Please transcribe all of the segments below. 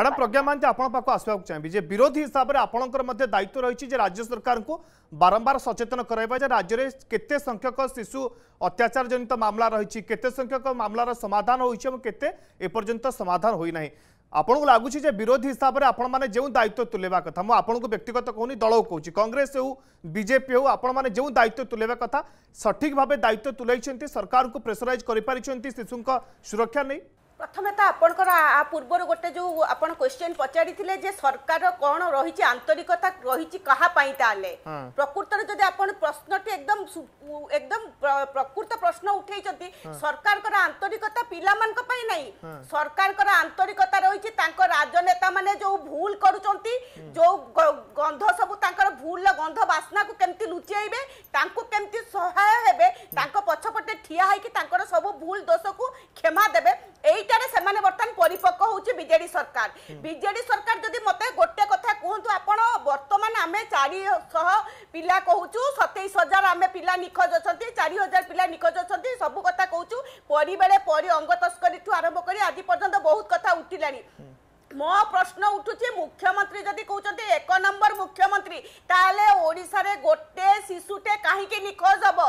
madam Pragya Mohanty ଆପଣଙ୍କ ପାଖକୁ ଆସିବାକୁ ଚାହିଁବି ଯେ ବିରୋଧୀ ହିସାବରେ ଆପଣଙ୍କର ମଧ୍ୟ ଦାୟିତ୍ୱ ରହିଛି ଯେ ରାଜ୍ୟ ସରକାରଙ୍କୁ ବାରମ୍ବାର ସଚେତନ କରାଇବା ଯେ ରାଜ୍ୟରେ କେତେ ସଂଖ୍ୟକ ଶିଶୁ ଅତ୍ୟାଚାର ଜନିତ ମାମଲା ରହିଛି କେତେ ସଂଖ୍ୟକ ମାମଲାର ସମାଧାନ ହୋଇଛି ଏବଂ କେତେ ଏପର୍ଯ୍ୟନ୍ତ ସମାଧାନ ହୋଇନାହିଁ ଆପଣଙ୍କୁ ଲାଗୁଛି ଯେ ବିରୋଧୀ ହିସାବରେ ଆପଣମାନେ ଯେଉଁ ଦାୟିତ୍ୱ ତୁଲେଇବା କଥା ମୁଁ ଆପଣଙ୍କୁ ବ୍ୟକ୍ତିଗତ କହୁନି ଦଳକୁ କହୁଛି କଂଗ୍ରେସ ହେଉ ବିଜେପି ହେଉ ଆପଣମାନେ ଯେଉଁ ଦାୟିତ୍ୱ ତୁଲେଇବା କଥା ସଠିକ୍ ଭାବେ ଦାୟିତ୍ୱ ତୁଲାଇଛନ୍ତି ସରକାରଙ୍କୁ ପ୍ରେସରାଇଜ୍ କରିପାରିଛନ୍ତି ଶିଶୁଙ୍କ ସୁରକ୍ଷା ନେଇ প্রথমে তো আপনার আ পূর্বর গোটে যে আপনার কোশ্চেন পচারিলে যে সরকার কোণ রয়েছে আন্তরিকতা রয়েছে কাহাপাই তাহলে প্রকৃতরে যদি আপনার প্রশ্নটি একদম একদম প্রকৃত প্রশ্ন উঠাইছেন সরকারকর আন্তরিকতা পিলামানক পাই নাই সরকারকর আন্তরিকতা রয়েছে তাঙ্ক রাজনেতা মানে যে ভুল করছেন যে গন্ধ সবু তাঙ্কর ভুল গন্ধ বাসনাকু কেমতি লুচাইবে তাঙ্কু কেমতি সহায় হেবে তাঙ্ক পছপটে ঠিয়া হইকি তাঙ্কর সবু ভুল দোষ ବିଜେଡି ସରକାର ଯଦି ମୋତେ ଗୋଟେ କଥା କୁହନ୍ତୁ ଆପଣ ବର୍ତ୍ତମାନ ଆମେ ଚାରିଶହ ପିଲା କହୁଛୁ ସତେଇଶ ହଜାର ଆମେ ପିଲା ନିଖୋଜ ଅଛନ୍ତି ଚାରି ହଜାର ପିଲା ନିଖୋଜ ଅଛନ୍ତି ସବୁ କଥା କହୁଛୁ ପରିବେଳେ ପରି ଅଙ୍ଗ ତସ୍କରୀଠୁ ଆରମ୍ଭ କରି ଆଜି ପର୍ଯ୍ୟନ୍ତ ବହୁତ କଥା ଉଠିଲାଣି মো প্রশ্ন উঠুছি মুখ্যমন্ত্রী যদি কৌঁচ এক নম্বর মুখ্যমন্ত্রী তাহলে ওড়শার গোটে শিশুটে কাহিকি নিখোঁজ হব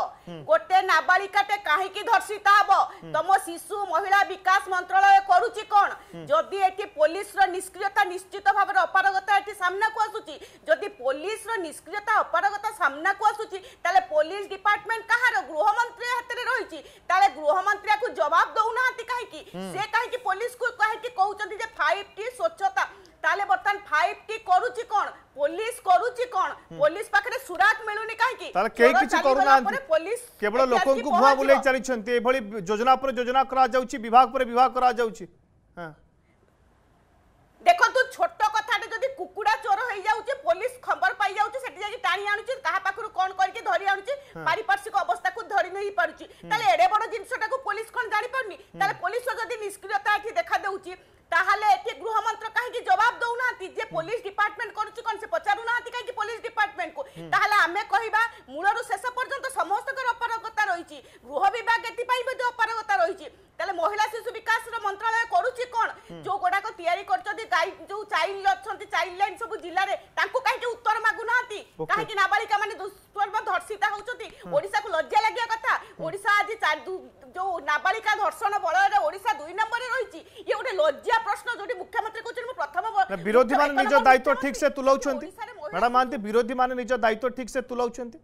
গোটে নাবালিকাটে কাহিকি ধর্ষিত হব তম শিশু মহিলা বিকাশ মন্ত্রালয় করুচি কোণ যদি এটি পুলিশর নিষ্ক্রিয়তা নিশ্চিত ভাবে অপারগতা এটি সামনাকু আসুচি যদি পুলিশর নিষ্ক্রিয়তা অপারগতা সামনাকু আসুচি তাহলে পুলিশ ডিপার্টমেন্ট কাহার গৃহমন্ত্রী হাতে রয়েছে তাহলে গৃহমন্ত্রী জবাব দৌনা কাহিকি সে কাহিকি পুলিশ কু কাহিকি কৌঁচ যে ফাইভ টি স্বচ্ছতা তাহলে বর্তমান 5টি করুচি কোন পুলিশ করুচি কোন পুলিশ পাখরে সুরাত মিলুনি কাহিকি তাহলে কেই কিছু করু না পুলিশ কেবল লোকଙ୍କୁ ভুয়া বুলাই চালিছন্তি এভଳି যোজনা পরে যোজনা করা যাউছি বিভাগ পরে বিভাগ করা যাউছি হ্যাঁ দেখন্তু ছোট কথাটে যদি কুকুড়া চোর হয়ে যাচ্ছে পুলিশ খবর পাই যাচ্ছে সেটি যাই টাণি আনুছে কাহা পাখু কোন করিকি ধরি আনুছে পারিপার্শ্বিক অবস্থাকু ধরি নেই পারুছি তাহলে এড়ে বড় জিনিসটাকু পুলিশ কোন জানি পারুনি তাহলে পুলিশ যদি নিষ্ক্রিয়তা এটি দেখা দেউছি তাহলে এটি গৃহ ନାହାନ୍ତି ଯେ ପୋଲିସ ଡିପାର୍ଟମେଣ୍ଟ କରୁଛି କ'ଣ ସେ ପଚାରୁ ନାହାନ୍ତି କାହିଁକି ପୋଲିସ ଡିପାର୍ଟମେଣ୍ଟକୁ ତାହେଲେ ଆମେ କହିବା ମୂଳରୁ ଶେଷ ପର୍ଯ୍ୟନ୍ତ ସମସ୍ତଙ୍କର ଅପାରଗତା ରହିଛି ଗୃହ ବିଭାଗ ଏଥିପାଇଁ ମଧ୍ୟ ଅପାରଗତା ରହିଛି ତାହେଲେ ମହିଳା ଶିଶୁ ବିକାଶର ମନ୍ତ୍ରାଳୟ କରୁଛି କ'ଣ ଯୋଉ ଗୁଡ଼ାକ ତିଆରି କରିଛନ୍ତି ଯୋଉ ଚାଇଲ୍ଡ ଅଛନ୍ତି ଚାଇଲ୍ଡ ଲାଇନ୍ ସବୁ ଜିଲ୍ଲାରେ যে নাবালিকা ধর্ষণ বলয় ওড়িশা দুই নম্বরে রয়েছে ইয়ে গোটে লজ্জা প্রশ্ন যেটি মুখ্যমন্ত্রী কোচন প্রথম বিরোধী মানে নিজ দায়িত্ব ঠিক সে তুলাউছন্তি ম্যাডাম মানতি বিরোধী মানে নিজ দায়িত্ব ঠিক সে তুলাউছন্তি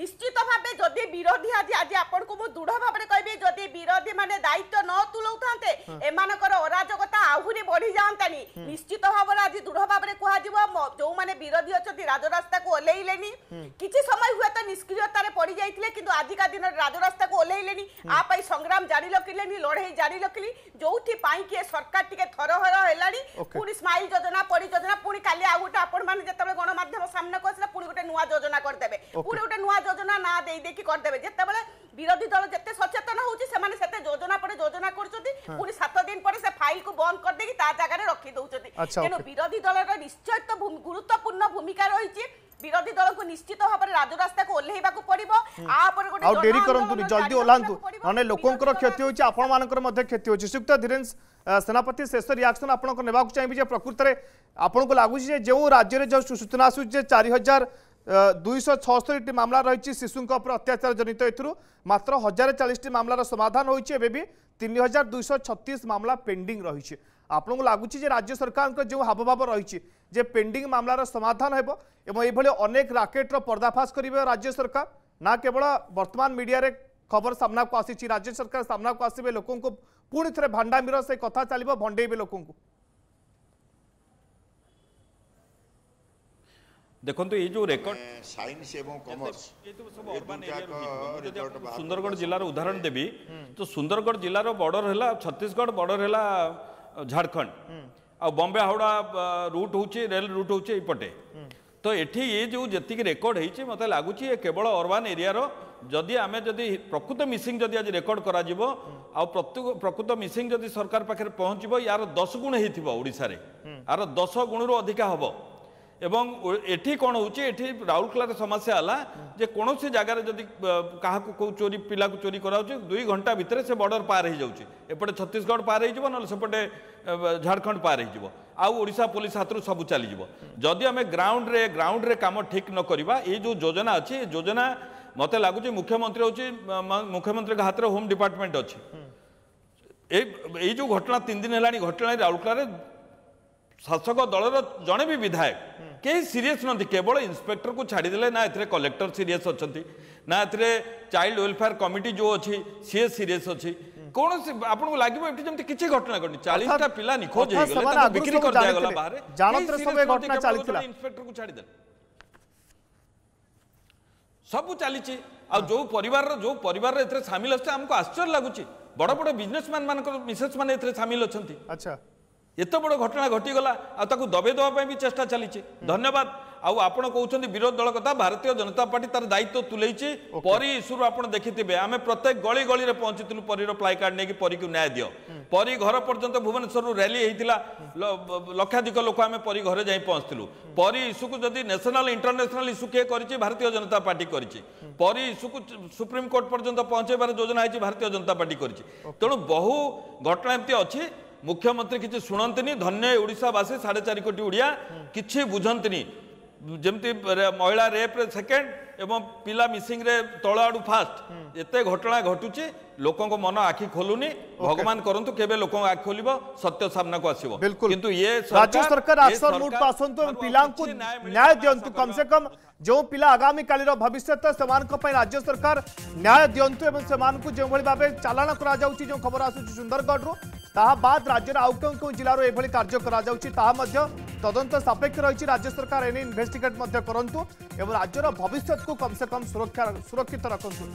নিশ্চিত ভাবে যদি বিরোধী আজ আজ আপনার মু দৃঢ় ভাবে কবি যদি বিরোধী মানে দায়িত্ব ন তুলাউ থাকে এমানকর অরাজকতা আহুরি বড়ি যাতানি নিশ্চিত ভাবে আজ দৃঢ় ভাবে কুহযিব যে বিরোধী অনেক রাজরাস্তা কু ওলাইলে কিছু সময় হুয়েত নিষ্ক্রিয়তার পড়ি যাই কিন্তু আজিকা দিন রাজরাস্তা কু ওলাইলে আপাই সংগ্রাম জারি রখিলে লড়াই জারি রখিলি যোপাই কি সরকার টিকে থরহর হল পুঁ স্মাইল যোজনা পরি যোজনা পুঁ কালি আউ গোটে আপনার যেত গণমাধ্যম সামনাকু আসলে ଗୋଟେ ନୂଆ ଯୋଜନା କରିଦେବେ ପୁଣି ଗୋଟେ ନୂଆ ଯୋଜନା ନା ଦେଇ ଦେଇକି କରିଦେବେ ଯେତେବେଳେ ବିରୋଧୀ ଦଳ ଯେତେ ସଚେତନ ହଉଛି ସେମାନେ ସେତେ ଯୋଜନା ପରେ ଯୋଜନା କରୁଛନ୍ତି ପୁଣି ସାତ ଦିନ ପରେ ସେ ଫାଇଲକୁ ବନ୍ଦ କରିଦେଇକି ତା ଜାଗାରେ ରଖି ଦଉଛନ୍ତି ତେଣୁ ବିରୋଧୀ ଦଳର ନିଶ୍ଚୟ ଗୁରୁତ୍ୱପୂର୍ଣ୍ଣ ଭୂମିକା ରହିଛି বিরোধী দলকে নিশ্চিত ভাবে রাজরাস্তাকে ওহ্লাইবাকু পড়িব আ উপরে গোটে আউ দেরি করন্তু জলদি ওলান্তু মানে লোকঙ্কর ক্ষতি হচ্ছে আপন মানকর মধ্যে ক্ষতি হচ্ছে সুক্ত ধীরেন্স সেনাপতি শেষ রিয়াকশন আপনার নেওয়া চাইবি যে প্রকৃতরে আপনার লাগুছে যে যে রাজ্যের যে সূচনা আসুছে যে চারি হাজার 276 টি মামলা রহিছি শিশুଙ୍କ প্রতি অত্যাচার জনিত এথুরু মাত্র 1040 টি মামলার সমাধান হইছে বেবি 3236 মামলা পেন্ডিং রহিছে আপলক লাগুছি যে রাজ্য সরকারৰ যে হৱা বাৱা রহিছে যে পেন্ডিং মামলাৰ সমাধান হিব এবম এই বলে अनेक ৰাকেটৰ পর্দাফাস কৰিব রাজ্য সরকার না কেৱল বৰ্তমান মিডিয়াৰে খবৰ সামনাকো আসিছি রাজ্য সরকার সামনাকো আসিবে লোকক পূৰ্ণতে ভাণ্ডামිරৰ সৈতে কথা চলিব ভণ্ডেই বে লোকক ଦେଖନ୍ତୁ ଏଇ ଯେଉଁ ରେକର୍ଡ ସାଇନ୍ସ ଏବଂ କମର୍ସ ସୁନ୍ଦରଗଡ଼ ଜିଲ୍ଲାର ଉଦାହରଣ ଦେବି ତ ସୁନ୍ଦରଗଡ଼ ଜିଲ୍ଲାର ବର୍ଡର ହେଲା ଛତିଶଗଡ଼ ବର୍ଡର ହେଲା ଝାଡ଼ଖଣ୍ଡ ଆଉ ବମ୍ବେ ହାଉଡ଼ା ରୁଟ୍ ହେଉଛି ରେଲ ରୁଟ୍ ହେଉଛି ଏଇପଟେ ତ ଏଠି ଇଏ ଯେଉଁ ଯେତିକି ରେକର୍ଡ ହେଇଛି ମୋତେ ଲାଗୁଛି ଏ କେବଳ ଅରବାନ ଏରିଆର ଯଦି ଆମେ ଯଦି ପ୍ରକୃତ ମିସିଂ ଯଦି ଆଜି ରେକର୍ଡ କରାଯିବ ଆଉ ପ୍ରକୃତ ମିସିଂ ଯଦି ସରକାର ପାଖରେ ପହଞ୍ଚିବ ୟାର ଦଶ ଗୁଣ ହେଇଥିବ ଓଡ଼ିଶାରେ ଆର ଦଶ ଗୁଣରୁ ଅଧିକା ହବ এবং এটি কোন হচ্ছে এটি রাউরকেলার সমস্যা হল যে কোণী জায়গার যদি কাহকু কেউ চোরি পিলাকে চোরি করা হচ্ছে দুই ঘন্টা ভিতরে সে বর্ডর পার হয়ে যাচ্ছে এপটে ছত্তিশগড় পার হয়ে যাব নহলে সেপটে ঝাড়খণ্ড পার হয়ে যাব আশা পুলিশ হাতর সবু চাল যদি আমি গ্রাউন্ডরে গ্রাউন্ডরে কাম ঠিক ন নকরা এই যে যোজনা আছে এই যোজনা মতো লাগুছে মুখ্যমন্ত্রী হচ্ছে মুখ্যমন্ত্রী হাতের হোম ডিপার্টমেন্ট অছে এই এই যে ঘটনা তিন দিন হল ঘটনা রাউরকেলার ଶାସକ ଦଳର ଜଣେ ବି ବିଧାୟକ କେହି ସିରିୟସ୍ ନୁହନ୍ତି କେବଳ ଇନ୍ସପେକ୍ଟରକୁ ଛାଡ଼ିଦେଲେ ନା ଏଥିରେ କଲେକ୍ଟର ସିରିୟସ୍ ଅଛନ୍ତି ନା ଏଥିରେ ଚାଇଲ୍ଡ ୱେଲଫେୟାର କମିଟି ଯେଉଁ ଅଛି ସିଏ ସିରିୟସ୍ ଅଛି କୌଣସି ଆପଣଙ୍କୁ ଲାଗିବ ଏଠି ଯେମିତି କିଛି ଘଟଣା ଘଟିନି ଚାଳିଶଟା ପିଲା ନିଖୋଜ ହେଇଗଲେ ବିକ୍ରି କରିଦିଆଗଲା ବାହାରେ ଇନ୍ସପେକ୍ଟରକୁ ଛାଡ଼ିଦେଲେ ସବୁ ଚାଲିଛି ଆଉ ଯେଉଁ ପରିବାରର ଯେଉଁ ପରିବାରର ଏଥିରେ ସାମିଲ ଅଛି ଆମକୁ ଆଶ୍ଚର୍ଯ୍ୟ ଲାଗୁଛି ବଡ଼ ବଡ଼ ବିଜନେସମ୍ୟାନ୍ ମାନଙ୍କର ମିସେସ୍ ମାନେ ଏଥିରେ ସାମିଲ ଅଛନ୍ତି ଆଚ୍ଛା এত বড় ঘটনা ঘটিগলা আপনি দবাই দেওয়া বি চেষ্টা চালিছে ধন্যবাদ আপন কৌন বিরোধী দল কথা ভারতীয় জনতা পার্টি তার দায়িত্ব তুলেইছে পরী ইস্যু আপনার দেখিবে আমি প্রত্যেক গলি গলি পৌঁছিলু পরীর প্লাইকার্ড নিয়ে পরীকে ন্যায় দিও পরী ঘর পর্যন্ত ভুবনেশ্বর র্যালি হয়েছিল লক্ষাধিক লোক আমি পরী ঘরে যাই পৌঁছিলু পরী ইস্যুকু যদি ন্যাশনাল ইন্টারন্যাশনাল ইস্যু কে করেছে ভারতীয় জনতা পার্টি করেছে পরী ইস্যুকু সুপ্রিমকোর্ট পর্যন্ত পৌঁছাইবার যোজনা হয়েছে ভারতীয় জনতা পার্টি করেছে তেমন বহু ঘটনা এমতি অছে मुख्यमंत्री किसी शुणी धन्य ओडावासी साढ़े चार कोटी ओडिया कि बुझती महिला रेप रे सेकेंड एवं पिला मिसिंग रे तल आड़ फास्ट एत घटना घटुची लोक मन आखि खोलुनि भगवान करंतु केबे लोक आखि खोलिबो सत्य सामना को आसिबो राज्य सरकार आसर तो कम से कम जो पिला आगामी कालीर भविष्यत तो समान राज्य सरकार न्याय दियंतु एवं समान को जेभली बाबे जो खबर आसुची सुंदरगढ़ તાહ બાદ રાજ્યના આઉટકાં કો જિલ્લા રો એ ભલે કાર્ય કરા જાઉ છી તા મધ્ય તદંત સાપેક્ષ રહી છે રાજ્ય સરકાર એની ઇન્વેસ્ટિગેટ મધ્ય કરંતુ એવ રાજ્યના ભવિષ્યત કુ કમસેકમ સુરક્ષા સુરક્ષિત રખંતુ